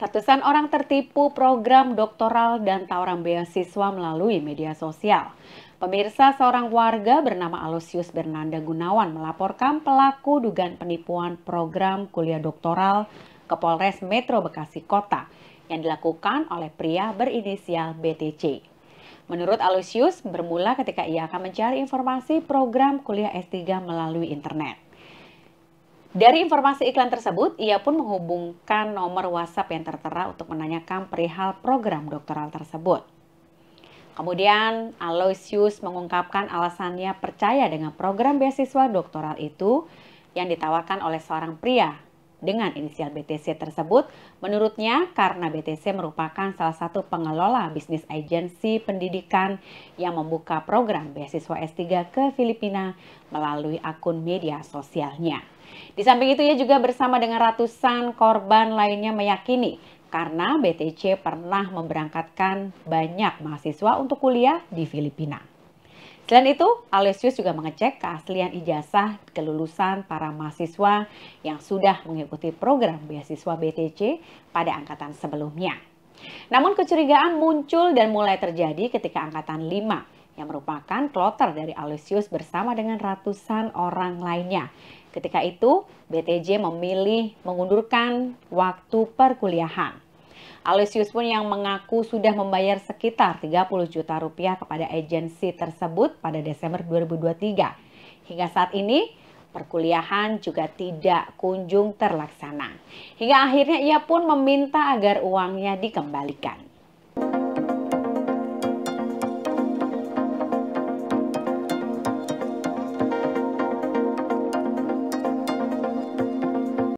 Ratusan orang tertipu program doktoral dan tawaran beasiswa melalui media sosial. Pemirsa, seorang warga bernama Alusius Bernanda Gunawan melaporkan pelaku dugaan penipuan program kuliah doktoral ke Polres Metro Bekasi Kota yang dilakukan oleh pria berinisial BTC. Menurut Alusius, bermula ketika ia akan mencari informasi program kuliah S3 melalui internet. Dari informasi iklan tersebut, ia pun menghubungkan nomor WhatsApp yang tertera untuk menanyakan perihal program doktoral tersebut. Kemudian Aloysius mengungkapkan alasannya percaya dengan program beasiswa doktoral itu yang ditawarkan oleh seorang pria dengan inisial BTC tersebut. Menurutnya, karena BTC merupakan salah satu pengelola bisnis agensi pendidikan yang membuka program beasiswa S3 ke Filipina melalui akun media sosialnya. Di samping itu, ia juga bersama dengan ratusan korban lainnya meyakini karena BTC pernah memberangkatkan banyak mahasiswa untuk kuliah di Filipina. Selain itu, Alesius juga mengecek keaslian ijazah kelulusan para mahasiswa yang sudah mengikuti program beasiswa BTC pada angkatan sebelumnya. Namun kecurigaan muncul dan mulai terjadi ketika angkatan 5 yang merupakan kloter dari Alesius bersama dengan ratusan orang lainnya. Ketika itu, BTJ memilih mengundurkan waktu perkuliahan. Aloysius pun yang mengaku sudah membayar sekitar 30 juta rupiah kepada agensi tersebut pada Desember 2023. Hingga saat ini, perkuliahan juga tidak kunjung terlaksana. Hingga akhirnya ia pun meminta agar uangnya dikembalikan.